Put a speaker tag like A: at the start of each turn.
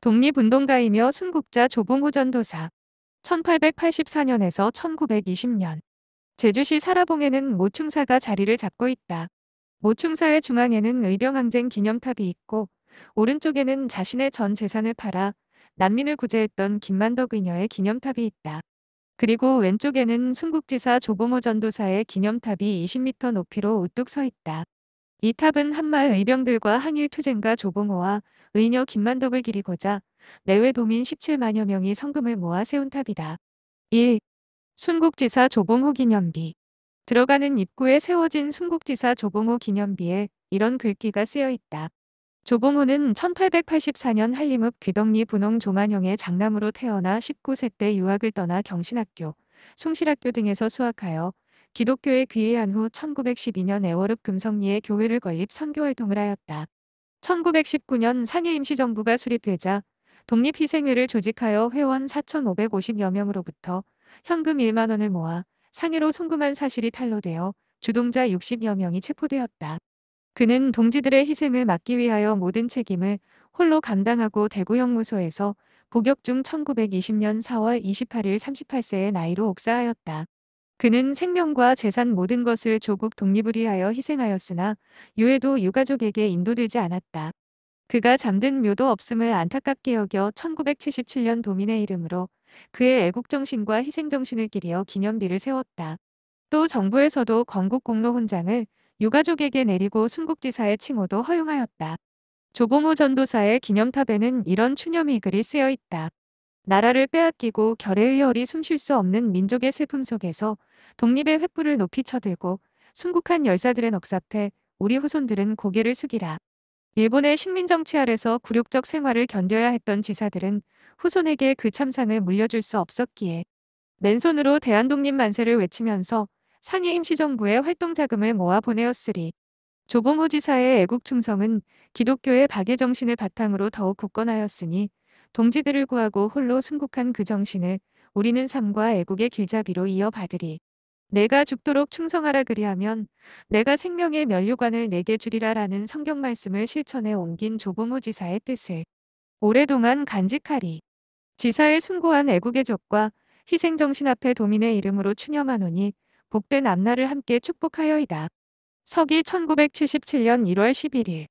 A: 독립운동가이며 순국자 조봉호 전도사 1884년에서 1920년 제주시 사라봉에는 모충사가 자리를 잡고 있다. 모충사의 중앙에는 의병항쟁 기념탑이 있고 오른쪽에는 자신의 전 재산을 팔아 난민을 구제했던 김만덕 의녀의 기념탑이 있다. 그리고 왼쪽에는 순국지사 조봉호 전도사의 기념탑이 20m 높이로 우뚝 서 있다. 이 탑은 한말 의병들과 항일 투쟁과 조봉호와 의녀 김만덕을 기리고자 내외 도민 17만여 명이 성금을 모아 세운 탑이다. 1. 순국지사 조봉호 기념비 들어가는 입구에 세워진 순국지사 조봉호 기념비에 이런 글귀가 쓰여 있다. 조봉호는 1884년 한림읍 귀덕리 분홍 조만형의 장남으로 태어나 19세 때 유학을 떠나 경신학교, 숭실학교 등에서 수학하여 기독교에 귀의한 후 1912년 애월읍 금성리에 교회를 건립 선교활동을 하였다. 1919년 상해임시정부가 수립되자 독립희생회를 조직하여 회원 4,550여 명으로부터 현금 1만 원을 모아 상해로 송금한 사실이 탄로되어 주동자 60여 명이 체포되었다. 그는 동지들의 희생을 막기 위하여 모든 책임을 홀로 감당하고 대구형무소에서 복역 중 1920년 4월 28일 38세의 나이로 옥사하였다. 그는 생명과 재산 모든 것을 조국 독립을 위하여 희생하였으나 유해도 유가족에게 인도되지 않았다. 그가 잠든 묘도 없음을 안타깝게 여겨 1977년 도민의 이름으로 그의 애국정신과 희생정신을 기리어 기념비를 세웠다. 또 정부에서도 건국공로 훈장을 유가족에게 내리고 순국지사의 칭호도 허용하였다. 조봉호 전도사의 기념탑에는 이런 추념이 글이 쓰여 있다. 나라를 빼앗기고 결의의 열리 숨쉴 수 없는 민족의 슬픔 속에서 독립의 횃불을 높이 쳐들고 순국한 열사들의 넉살에 우리 후손들은 고개를 숙이라. 일본의 식민정치 아래서 굴욕적 생활을 견뎌야 했던 지사들은 후손에게 그 참상을 물려줄 수 없었기에 맨손으로 대한독립 만세를 외치면서 상해 임시정부의 활동 자금을 모아 보내었으리. 조봉호 지사의 애국 충성은 기독교의 박애 정신을 바탕으로 더욱 굳건하였으니 동지들을 구하고 홀로 순국한 그 정신을 우리는 삶과 애국의 길잡이로 이어받으리. 내가 죽도록 충성하라 그리하면 내가 생명의 면류관을 내게 주리라라는 성경 말씀을 실천에 옮긴 조부무 지사의 뜻을 오래동안 간직하리. 지사의 숭고한 애국의 적과 희생정신 앞에 도민의 이름으로 추념하노니 복된 앞날을 함께 축복하여이다. 서기 1977년 1월 11일